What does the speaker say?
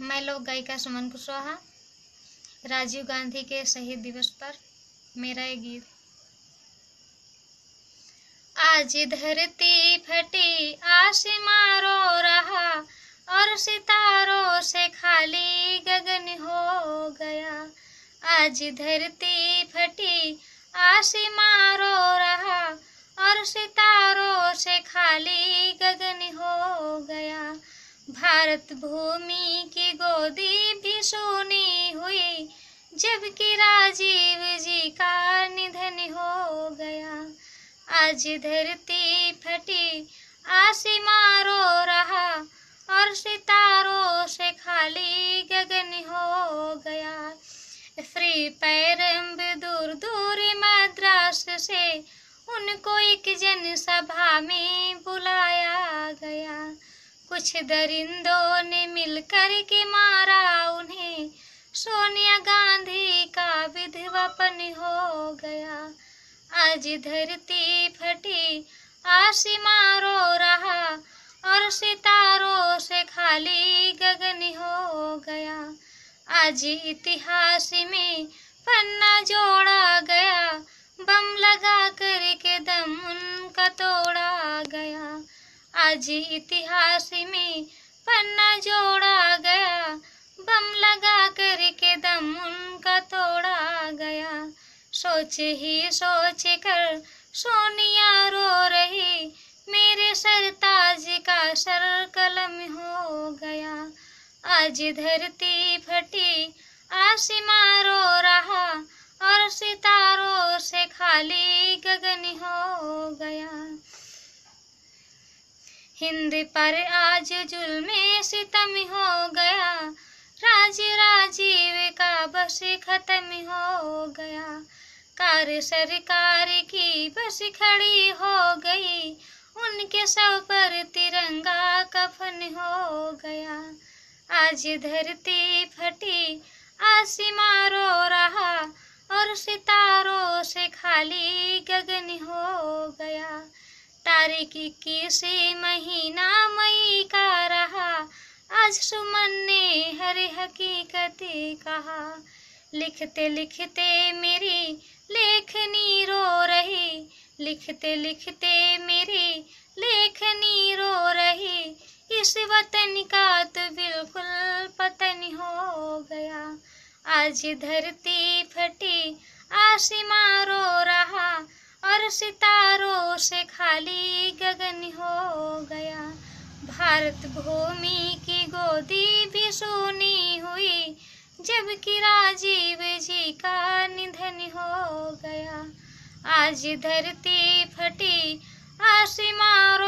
मैं लोक गायिका सुमन कुशवाहा राजीव गांधी के शहीद दिवस पर मेरा ये गीत आज धरती फटी आसमां रो रहा और सितारों से खाली गगन हो गया आज धरती फटी आसमां रो रहा और सितारों से खाली गगन भारत भूमि की गोदी भी सोनी हुई जबकि राजीव जी का निधन हो गया आज धरती फटी आसिमा रो रहा और सितारों से खाली गगन हो गया फ्री पैरम्ब दूर दूर मद्रास से उनको एक जनसभा में बुलाया गया कुछ दरिंदों ने मिलकर के मारा उन्हें सोनिया गांधी का विधवापन हो गया आज धरती फटी आसिमा रो रहा और सितारों से खाली गगन हो गया आज इतिहास में पन्ना जोड़ा गया बम लगा करके दम उनका तोड़ा आज इतिहास में पन्ना जोड़ा गया बम लगा करके दम उनका तोड़ा गया सोच ही सोच कर सोनिया रो रही मेरे सरताज का सर कलम हो गया आज धरती फटी आसमां रो रहा और सितारों से खाली गया हिंद पर आज जुलमे सितम हो गया राज राजीव का बस खत्म हो गया कार सरकार की बस खड़ी हो गई उनके सब पर तिरंगा कफन हो गया आज धरती फटी आसिमा रो रहा और सितारों से खाली गगन हो गया तारीख इक्कीसे महीना मई का रहा आज सुमन ने हर हकीकतें कहा लिखते लिखते मेरी लेखनी रो रही लिखते लिखते मेरी लेखनी रो रही इस वतन का तो बिल्कुल पतन हो गया आज धरती फटी आसमां रो रहा सितारों से खाली गगन हो गया भारत भूमि की गोदी भी सुनी हुई जबकि राजीव जी का निधन हो गया आज धरती फटी आसमां